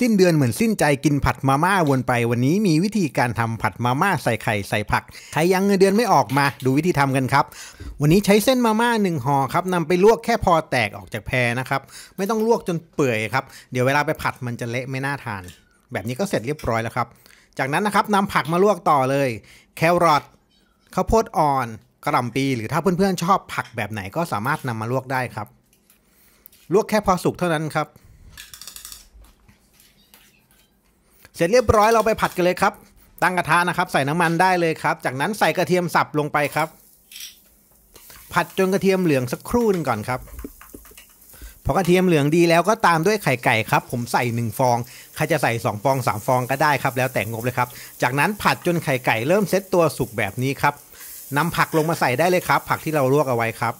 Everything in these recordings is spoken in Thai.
สิ้นเดือนเหมือนสิ้นใจกินผัดมาม่าวนไปวันนี้มีวิธีการทำผัดมาม่าใส่ไข่ใส่ผัก ใครยังเงินเดือนไม่ออกมา ดูวิธีทำกันครับ วันนี้ใช้เส้นมาม่าหนึ่งห่อครับนำไปลวกแค่พอแตกออกจากแพรนะครับ ไม่ต้องลวกจนเปื่อยครับเดี๋ยวเวลาไปผัดมันจะเละไม่น่าทาน แบบนี้ก็เสร็จเรียบร้อยแล้วครับจากนั้นนะครับนำผักมาลวกต่อเลย แครอทข้าวโพดอ่อน กระหล่ำปีหรือถ้าเพื่อนๆชอบผักแบบไหนก็สามารถนำมาลวกได้ครับ ลวกแค่พอสุกเท่านั้นครับเสร็จเรียบร้อยเราไปผัดกันเลยครับ ตั้งกระทะนะครับใส่น้ำมันได้เลยครับ จากนั้นใส่กระเทียมสับลงไปครับ ผัดจนกระเทียมเหลืองสักครู่หนึ่งก่อนครับ พอกระเทียมเหลืองดีแล้วก็ตามด้วยไข่ไก่ครับ ผมใส่ 1 ฟอง ใครจะใส่2ฟอง 3 ฟองก็ได้ครับ แล้วแต่งบเลยครับ จากนั้นผัดจนไข่ไก่เริ่มเซตตัวสุกแบบนี้ครับนำผักลงมาใส่ได้เลยครับ ผักที่เราลวกเอาไว้ครับ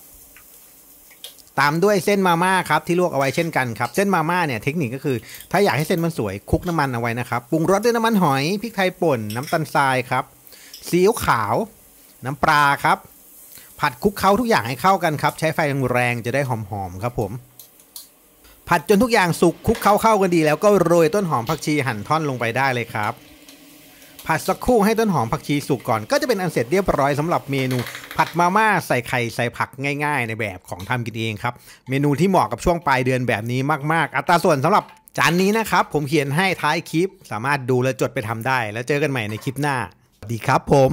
ตามด้วยเส้นมาม่าครับที่ลวกเอาไว้เช่นกันครับ เส้นมาม่าเนี่ยเทคนิคก็คือ ถ้าอยากให้เส้นมันสวยคุกน้ำมันเอาไว้นะครับปรุงรสด้วยน้ำมันหอยพริกไทยป่น น้ำตาลทรายครับซีอิ๊วขาว น้ำปลาครับ ผัดคุกเขาทุกอย่างให้เข้ากันครับใช้ไฟแรงๆจะได้หอมๆครับผมผัดจนทุกอย่างสุกคุกเขาเข้ากันดี แล้วก็โรยต้นหอมผักชีหั่นท่อนลงไปได้เลยครับ ผัดสักครู่ให้ต้นหอมผักชีสุกก่อน ก็จะเป็นอันเสร็จเรียบร้อยสำหรับเมนูผัดมาม่าใส่ไข่ ใส่ผักง่าย ๆ ในแบบของทำกินเองครับ เมนูที่เหมาะกับช่วงปลายเดือนแบบนี้มาก ๆ อัตราส่วนสำหรับจานนี้นะครับ ผมเขียนให้ท้ายคลิป สามารถดูและจดไปทำได้ แล้วเจอกันใหม่ในคลิปหน้า ดีครับผม